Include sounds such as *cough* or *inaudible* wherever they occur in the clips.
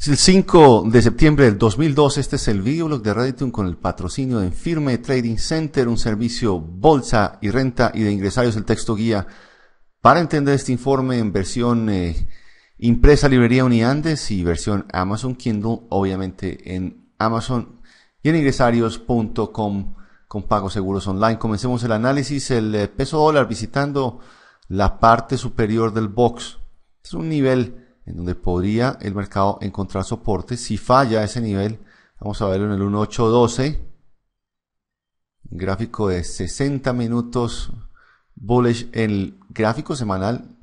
Es El 5 de septiembre del 2002, este es el videoblog de Reddit con el patrocinio de Firme Trading Center, un servicio bolsa y renta y de ingresarios, el texto guía para entender este informe en versión eh, impresa librería Uniandes y versión Amazon Kindle, obviamente en Amazon y en ingresarios.com con pagos seguros online. Comencemos el análisis, el eh, peso dólar visitando la parte superior del box. es un nivel en donde podría el mercado encontrar soporte. Si falla ese nivel, vamos a verlo en el 1812, gráfico de 60 minutos bullish el gráfico semanal.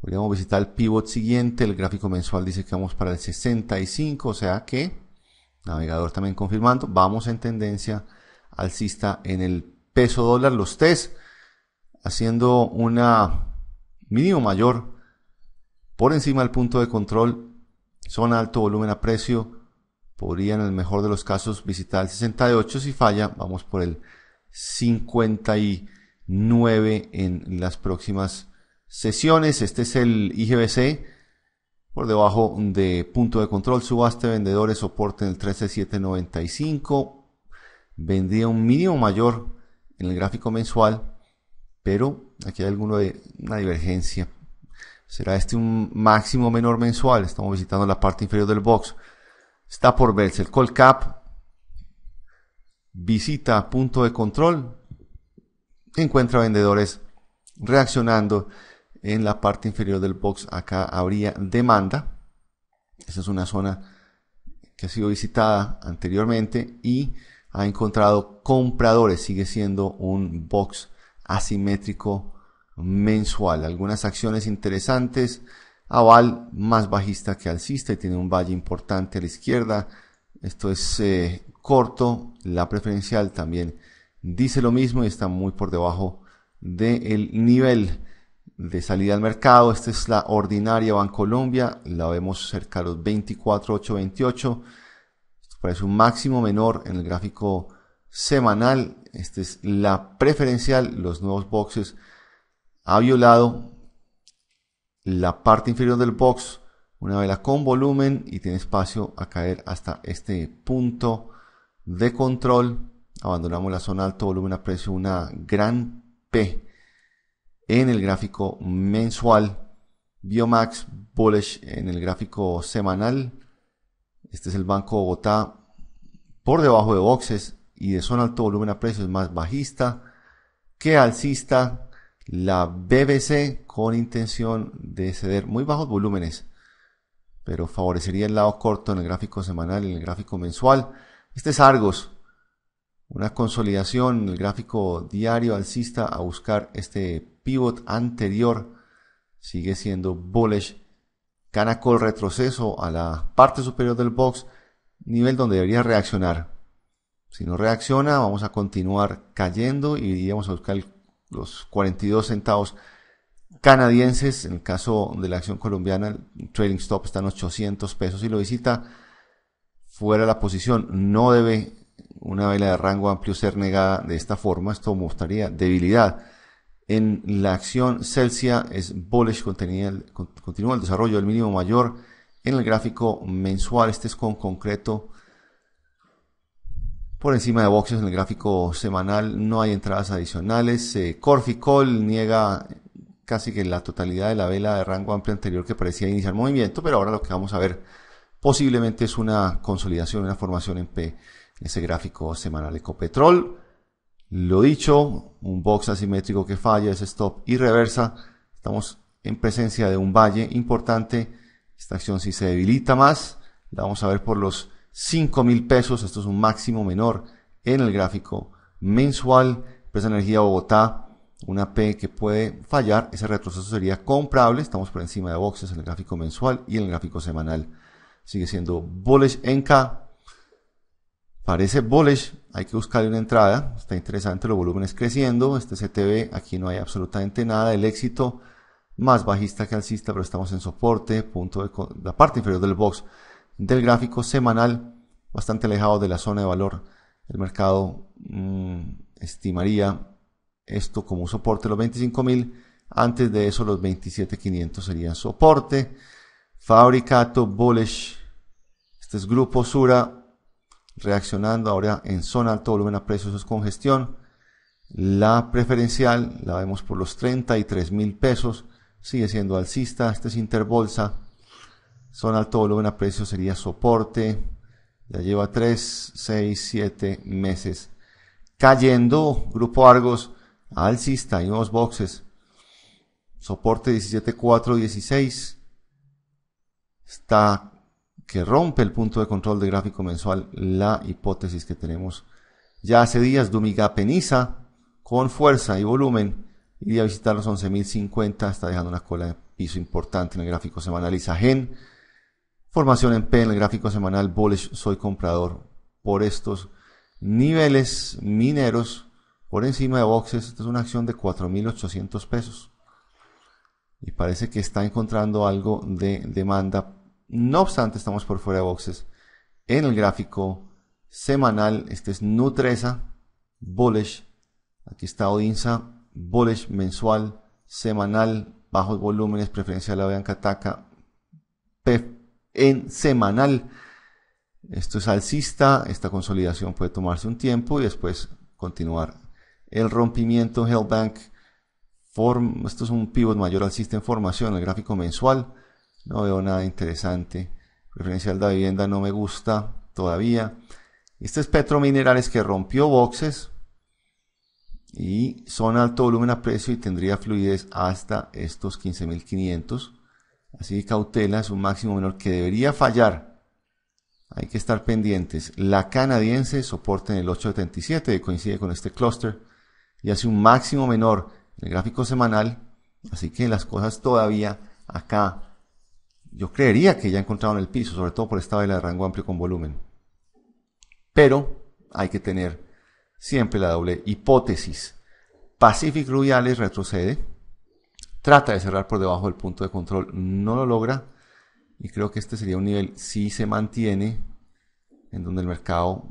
Podríamos visitar el pivot siguiente, el gráfico mensual dice que vamos para el 65, o sea que, navegador también confirmando, vamos en tendencia alcista en el peso dólar, los test haciendo una mínimo mayor por encima del punto de control, son alto volumen a precio, podría en el mejor de los casos visitar el 68, si falla vamos por el 59 en las próximas sesiones, este es el IGBC, por debajo de punto de control, subaste, vendedores, soporte en el 13795, vendía un mínimo mayor en el gráfico mensual, pero aquí hay alguna divergencia ¿Será este un máximo menor mensual? Estamos visitando la parte inferior del box. Está por verse el call cap. Visita punto de control. Encuentra vendedores reaccionando en la parte inferior del box. Acá habría demanda. Esa es una zona que ha sido visitada anteriormente y ha encontrado compradores. Sigue siendo un box asimétrico mensual. Algunas acciones interesantes. Aval más bajista que alcista y tiene un valle importante a la izquierda. Esto es eh, corto. La preferencial también dice lo mismo y está muy por debajo del nivel de salida al mercado. Esta es la ordinaria Bancolombia. La vemos cerca de los 24,828. Esto parece un máximo menor en el gráfico semanal. Esta es la preferencial. Los nuevos boxes ha violado la parte inferior del box, una vela con volumen y tiene espacio a caer hasta este punto de control. Abandonamos la zona alto volumen a precio, una gran P en el gráfico mensual. Biomax Bullish en el gráfico semanal. Este es el Banco Bogotá por debajo de boxes y de zona alto volumen a precio es más bajista que alcista la BBC con intención de ceder muy bajos volúmenes, pero favorecería el lado corto en el gráfico semanal y en el gráfico mensual. Este es Argos, una consolidación en el gráfico diario alcista a buscar este pivot anterior. Sigue siendo bullish. Canacol retroceso a la parte superior del box, nivel donde debería reaccionar. Si no reacciona, vamos a continuar cayendo y iríamos a buscar el los 42 centavos canadienses. En el caso de la acción colombiana, el trading stop está en 800 pesos y lo visita fuera la posición. No debe una vela de rango amplio ser negada de esta forma. Esto mostraría debilidad. En la acción Celsia es bullish, continúa el desarrollo del mínimo mayor en el gráfico mensual. Este es con concreto por encima de boxes en el gráfico semanal. No hay entradas adicionales. Eh, Corfi Call niega casi que la totalidad de la vela de rango amplio anterior que parecía iniciar movimiento, pero ahora lo que vamos a ver posiblemente es una consolidación, una formación en P, en ese gráfico semanal de Ecopetrol. Lo dicho, un box asimétrico que falla, es stop y reversa. Estamos en presencia de un valle importante. Esta acción si se debilita más, la vamos a ver por los 5 mil pesos, esto es un máximo menor en el gráfico mensual. Empresa Energía Bogotá, una P que puede fallar, ese retroceso sería comprable, estamos por encima de boxes en el gráfico mensual y en el gráfico semanal. Sigue siendo bullish en K, parece bullish, hay que buscarle una entrada, está interesante, los volúmenes creciendo, este ctv aquí no hay absolutamente nada, el éxito más bajista que alcista, pero estamos en soporte, punto de, la parte inferior del box del gráfico semanal, bastante alejado de la zona de valor. El mercado mm, estimaría esto como soporte los 25.000. Antes de eso los 27.500 serían soporte. Fabricato Bullish. Este es Grupo Sura reaccionando ahora en zona alto volumen a precios es congestión. La preferencial la vemos por los 33 mil pesos, sigue siendo alcista. Este es Interbolsa son alto volumen a precio, sería soporte. Ya lleva 3, 6, 7 meses cayendo. Grupo Argos, alcista y unos boxes. Soporte 17.416. Está que rompe el punto de control de gráfico mensual, la hipótesis que tenemos ya hace días, Dumiga Peniza, con fuerza y volumen, iría a visitar los 11.050, está dejando una cola de piso importante en el gráfico semanal gen Formación en P en el gráfico semanal bullish, soy comprador por estos niveles mineros por encima de boxes. Esta es una acción de 4.800 pesos. Y parece que está encontrando algo de demanda. No obstante, estamos por fuera de boxes. En el gráfico semanal, este es Nutresa, bullish. Aquí está Odinsa, bullish mensual, semanal, bajos volúmenes, preferencia de la banca Taca, PEF en semanal. Esto es alcista, esta consolidación puede tomarse un tiempo y después continuar. El rompimiento Hellbank, form, esto es un pivot mayor alcista en formación, el gráfico mensual, no veo nada interesante. Referencial de vivienda no me gusta todavía. Este es Petrominerales que rompió boxes y son alto volumen a precio y tendría fluidez hasta estos 15.500. Así que cautela es un máximo menor que debería fallar. Hay que estar pendientes. La canadiense soporta en el 877, coincide con este cluster y hace un máximo menor en el gráfico semanal. Así que las cosas todavía acá, yo creería que ya encontraron el piso, sobre todo por esta vela de rango amplio con volumen. Pero hay que tener siempre la doble hipótesis. Pacific Rubiales retrocede, trata de cerrar por debajo del punto de control, no lo logra y creo que este sería un nivel, si se mantiene, en donde el mercado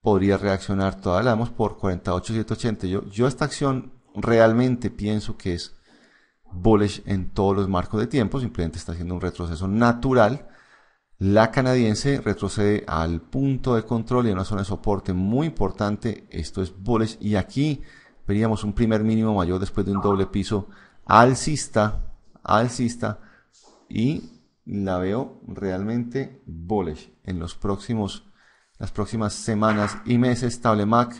podría reaccionar, todavía la por 48,780. Yo, yo esta acción realmente pienso que es bullish en todos los marcos de tiempo, simplemente está haciendo un retroceso natural. La canadiense retrocede al punto de control y a una zona de soporte muy importante. Esto es bullish. Y aquí veríamos un primer mínimo mayor después de un doble piso alcista, alcista y la veo realmente bullish en los próximos, las próximas semanas y meses. Tablemac,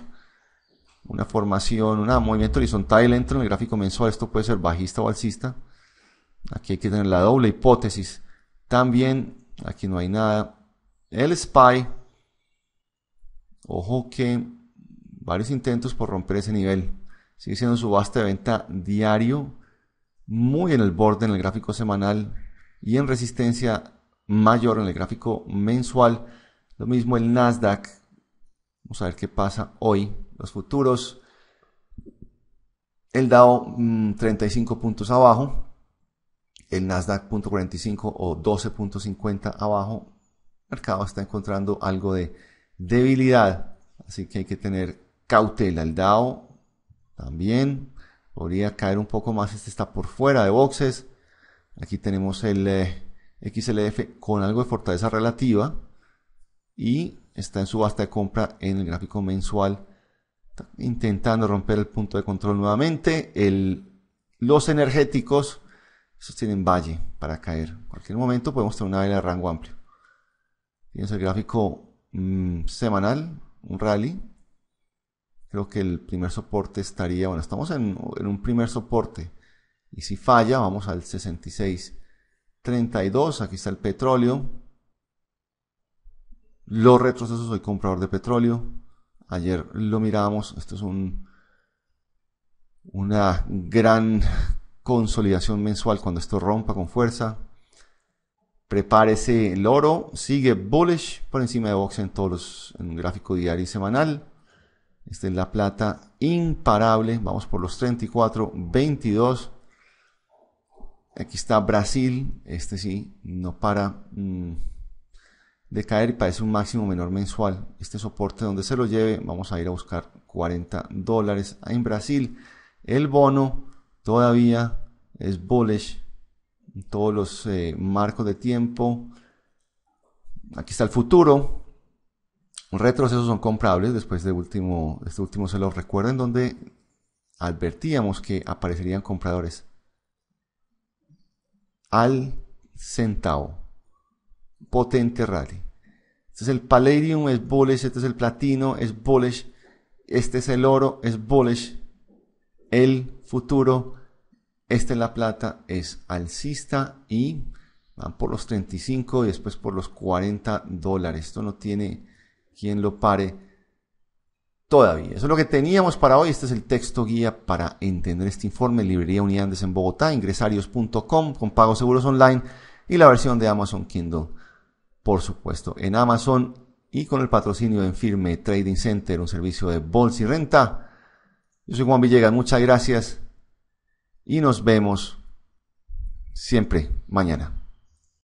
una formación, un movimiento horizontal en el gráfico mensual. Esto puede ser bajista o alcista. Aquí hay que tener la doble hipótesis. También, aquí no hay nada. El SPY, ojo que varios intentos por romper ese nivel. Sigue siendo subasta de venta diario muy en el borde en el gráfico semanal y en resistencia mayor en el gráfico mensual. Lo mismo el Nasdaq. Vamos a ver qué pasa hoy. Los futuros. El Dow 35 mm, puntos abajo. El Nasdaq 45 o 12.50 abajo. El mercado está encontrando algo de debilidad. Así que hay que tener cautela. El DAO también podría caer un poco más. Este está por fuera de boxes. Aquí tenemos el eh, XLF con algo de fortaleza relativa. Y está en subasta de compra en el gráfico mensual. intentando romper el punto de control nuevamente. los energéticos, esos tienen valle para caer. En cualquier momento podemos tener una vela de rango amplio. Tienes el gráfico mm, semanal, un rally creo que el primer soporte estaría, bueno, estamos en, un primer soporte. Y si falla, vamos al 66.32, aquí está el petróleo. Los retrocesos, soy comprador de petróleo. Ayer lo mirábamos, esto es un, una gran *laughs* consolidación mensual cuando esto rompa con fuerza. Prepárese el oro, sigue bullish por encima de box en todos los en gráfico diario y semanal. Esta es la plata imparable. Vamos por los 34, 22. Aquí está Brasil. Este sí, no para mm, de caer y parece un máximo menor mensual. Este soporte donde se lo lleve, vamos a ir a buscar 40 dólares ah, en Brasil. El bono todavía es bullish todos los eh, marcos de tiempo. Aquí está el futuro, retrocesos son comprables después de último, este último se los recuerden donde advertíamos que aparecerían compradores al centavo. Potente rally. Este es el palladium, es bullish, este es el platino, es bullish, este es el oro, es bullish. El futuro, este es la plata, es alcista y van por los 35 y después por los 40 dólares. Esto no tiene quien lo pare todavía. Eso es lo que teníamos para hoy. Este es el texto guía para entender este informe. Librería Unidades en Bogotá, ingresarios.com con pagos seguros online y la versión de Amazon Kindle, por supuesto, en Amazon y con el patrocinio de firme Trading Center, un servicio de bolsa y renta. Yo soy Juan Villegas, muchas gracias y nos vemos siempre mañana.